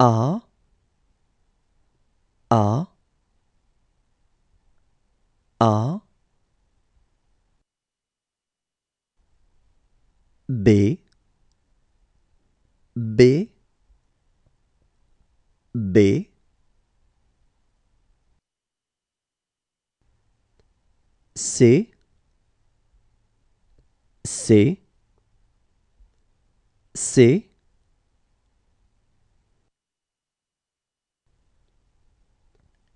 A A A B B B C C C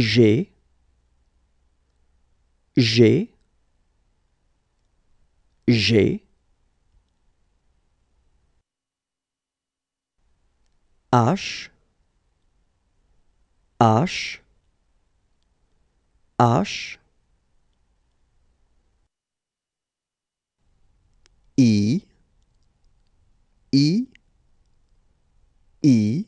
G, G, j'ai, H, H, H, I, I, I,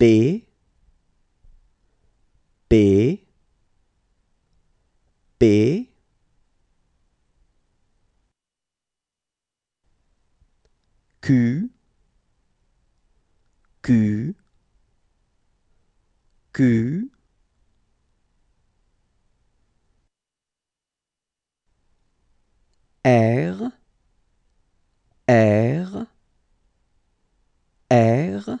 P P P Q Q Q R R R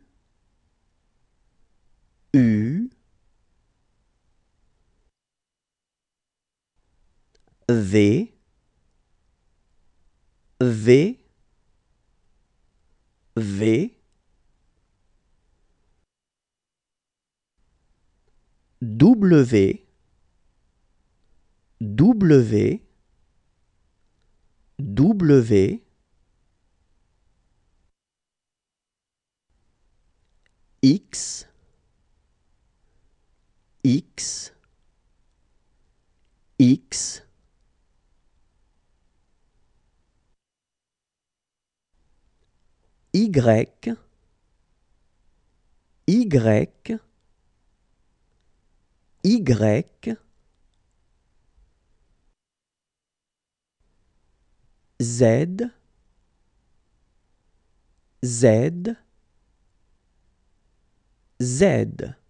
V V V W W W X X X Y, Y, Y, Z, Z, Z.